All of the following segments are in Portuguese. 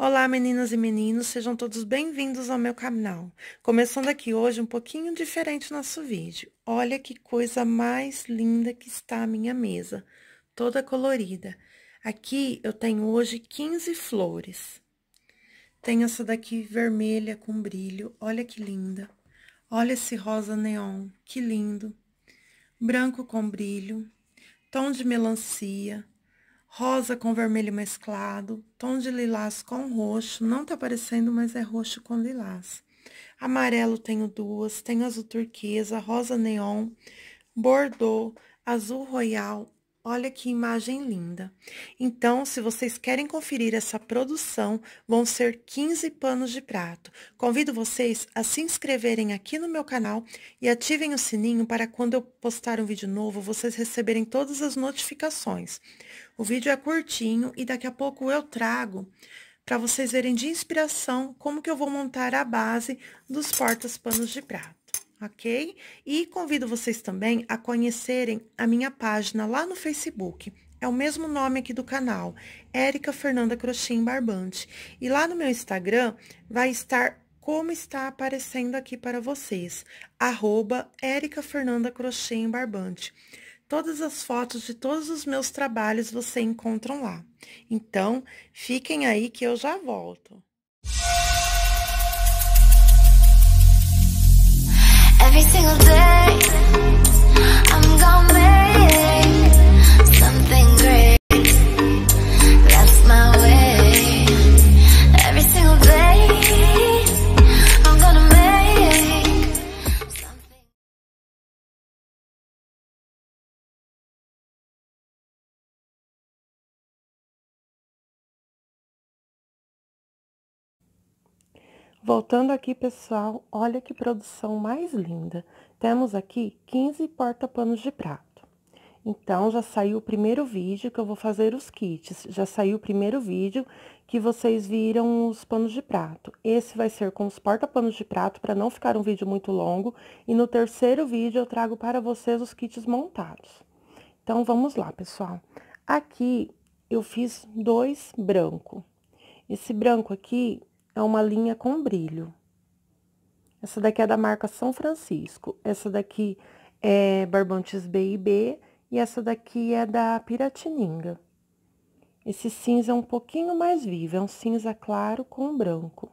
Olá, meninas e meninos, sejam todos bem-vindos ao meu canal. Começando aqui hoje um pouquinho diferente nosso vídeo. Olha que coisa mais linda que está a minha mesa, toda colorida. Aqui eu tenho hoje 15 flores. Tem essa daqui vermelha com brilho, olha que linda. Olha esse rosa neon, que lindo. Branco com brilho, tom de melancia, rosa com vermelho mesclado, tom de lilás com roxo, não tá aparecendo, mas é roxo com lilás. Amarelo tenho duas, tenho azul turquesa, rosa neon, bordô, azul royal, Olha que imagem linda. Então, se vocês querem conferir essa produção, vão ser 15 panos de prato. Convido vocês a se inscreverem aqui no meu canal e ativem o sininho para quando eu postar um vídeo novo, vocês receberem todas as notificações. O vídeo é curtinho e daqui a pouco eu trago para vocês verem de inspiração como que eu vou montar a base dos portas-panos de prato ok? E convido vocês também a conhecerem a minha página lá no Facebook. É o mesmo nome aqui do canal, Érica Fernanda Crochim Barbante. E lá no meu Instagram vai estar como está aparecendo aqui para vocês, arroba Érica Fernanda Crochim Barbante. Todas as fotos de todos os meus trabalhos você encontram lá. Então, fiquem aí que eu já volto. every single day Voltando aqui, pessoal, olha que produção mais linda. Temos aqui 15 porta-panos de prato. Então, já saiu o primeiro vídeo que eu vou fazer os kits. Já saiu o primeiro vídeo que vocês viram os panos de prato. Esse vai ser com os porta-panos de prato, para não ficar um vídeo muito longo. E no terceiro vídeo eu trago para vocês os kits montados. Então, vamos lá, pessoal. Aqui eu fiz dois branco. Esse branco aqui é uma linha com brilho. Essa daqui é da marca São Francisco, essa daqui é Barbantes B e B e essa daqui é da Piratininga. Esse cinza é um pouquinho mais vivo, é um cinza claro com branco.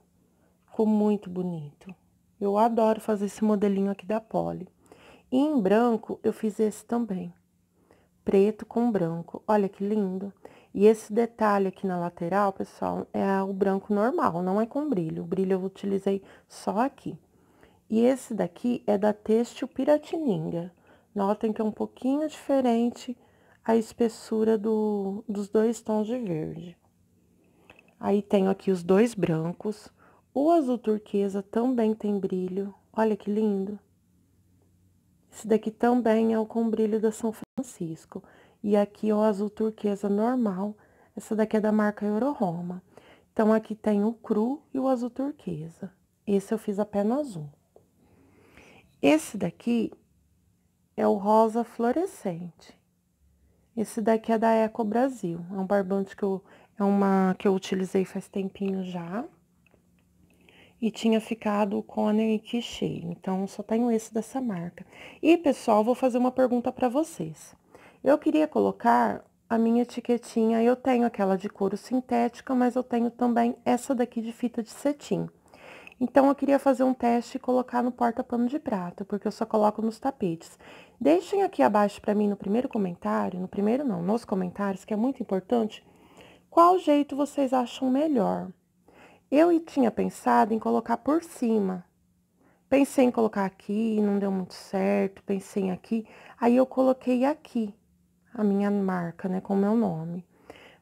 Ficou muito bonito. Eu adoro fazer esse modelinho aqui da Poli. E em branco eu fiz esse também. Preto com branco. Olha que lindo. E esse detalhe aqui na lateral, pessoal, é o branco normal, não é com brilho. O brilho eu utilizei só aqui. E esse daqui é da Têxtil Piratininga. Notem que é um pouquinho diferente a espessura do, dos dois tons de verde. Aí tenho aqui os dois brancos. O azul turquesa também tem brilho. Olha que lindo. Esse daqui também é o com brilho da São Francisco. E aqui é o azul turquesa normal, essa daqui é da marca Euroroma. Então, aqui tem o cru e o azul turquesa. Esse eu fiz apenas azul. Esse daqui é o rosa fluorescente. Esse daqui é da Eco Brasil. É um barbante que eu, é uma que eu utilizei faz tempinho já. E tinha ficado o a aqui cheio. Então, só tenho esse dessa marca. E, pessoal, vou fazer uma pergunta para vocês. Eu queria colocar a minha etiquetinha, eu tenho aquela de couro sintética, mas eu tenho também essa daqui de fita de cetim. Então, eu queria fazer um teste e colocar no porta-pano de prata, porque eu só coloco nos tapetes. Deixem aqui abaixo para mim no primeiro comentário, no primeiro não, nos comentários, que é muito importante, qual jeito vocês acham melhor. Eu tinha pensado em colocar por cima. Pensei em colocar aqui, não deu muito certo, pensei em aqui, aí eu coloquei aqui a minha marca, né, com o meu nome.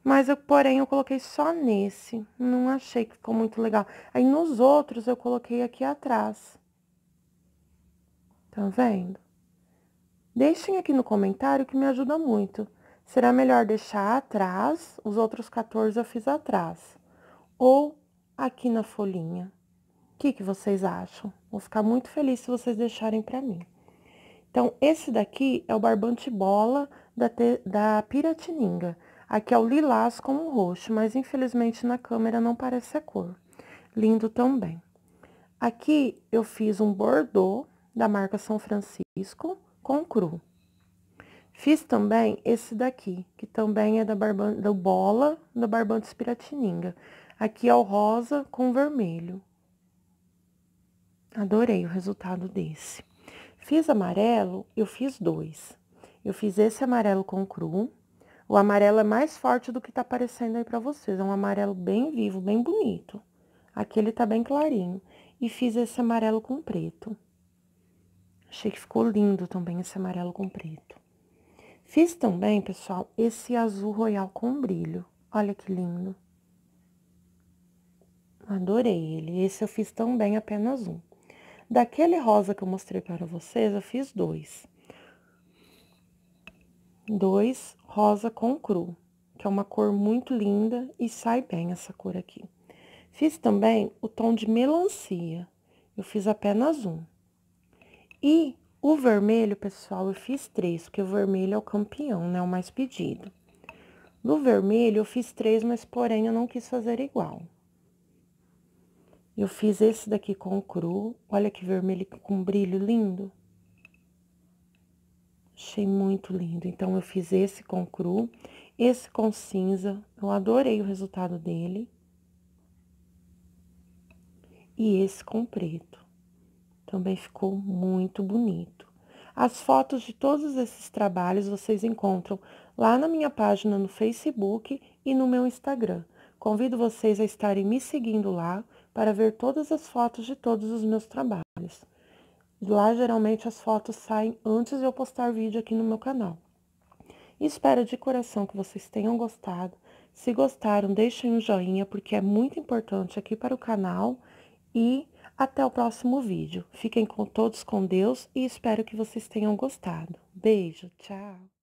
Mas eu, porém, eu coloquei só nesse, não achei que ficou muito legal. Aí nos outros eu coloquei aqui atrás. Tá vendo? Deixem aqui no comentário que me ajuda muito. Será melhor deixar atrás, os outros 14 eu fiz atrás, ou aqui na folhinha. O que, que vocês acham? Vou ficar muito feliz se vocês deixarem para mim. Então, esse daqui é o barbante bola da, te, da Piratininga. Aqui é o lilás com o roxo, mas infelizmente na câmera não parece a cor. Lindo também. Aqui eu fiz um bordô da marca São Francisco com cru. Fiz também esse daqui, que também é da, barba do bola da Barbantes Piratininga. Aqui é o rosa com vermelho. Adorei o resultado desse. Fiz amarelo, eu fiz dois. Eu fiz esse amarelo com cru. O amarelo é mais forte do que tá aparecendo aí pra vocês. É um amarelo bem vivo, bem bonito. Aqui ele tá bem clarinho. E fiz esse amarelo com preto. Achei que ficou lindo também esse amarelo com preto. Fiz também, pessoal, esse azul royal com brilho. Olha que lindo. Adorei ele. Esse eu fiz também apenas um. Daquele rosa que eu mostrei para vocês, eu fiz dois. Dois rosa com cru, que é uma cor muito linda e sai bem essa cor aqui. Fiz também o tom de melancia, eu fiz apenas um. E o vermelho, pessoal, eu fiz três, porque o vermelho é o campeão, né, o mais pedido. No vermelho, eu fiz três, mas porém eu não quis fazer igual. Eu fiz esse daqui com o cru. Olha que vermelho com brilho lindo. Achei muito lindo. Então, eu fiz esse com cru, esse com cinza. Eu adorei o resultado dele. E esse com preto. Também ficou muito bonito. As fotos de todos esses trabalhos vocês encontram lá na minha página no Facebook e no meu Instagram. Convido vocês a estarem me seguindo lá para ver todas as fotos de todos os meus trabalhos. Lá geralmente as fotos saem antes de eu postar vídeo aqui no meu canal. Espero de coração que vocês tenham gostado. Se gostaram, deixem um joinha porque é muito importante aqui para o canal e até o próximo vídeo. Fiquem com todos com Deus e espero que vocês tenham gostado. Beijo, tchau.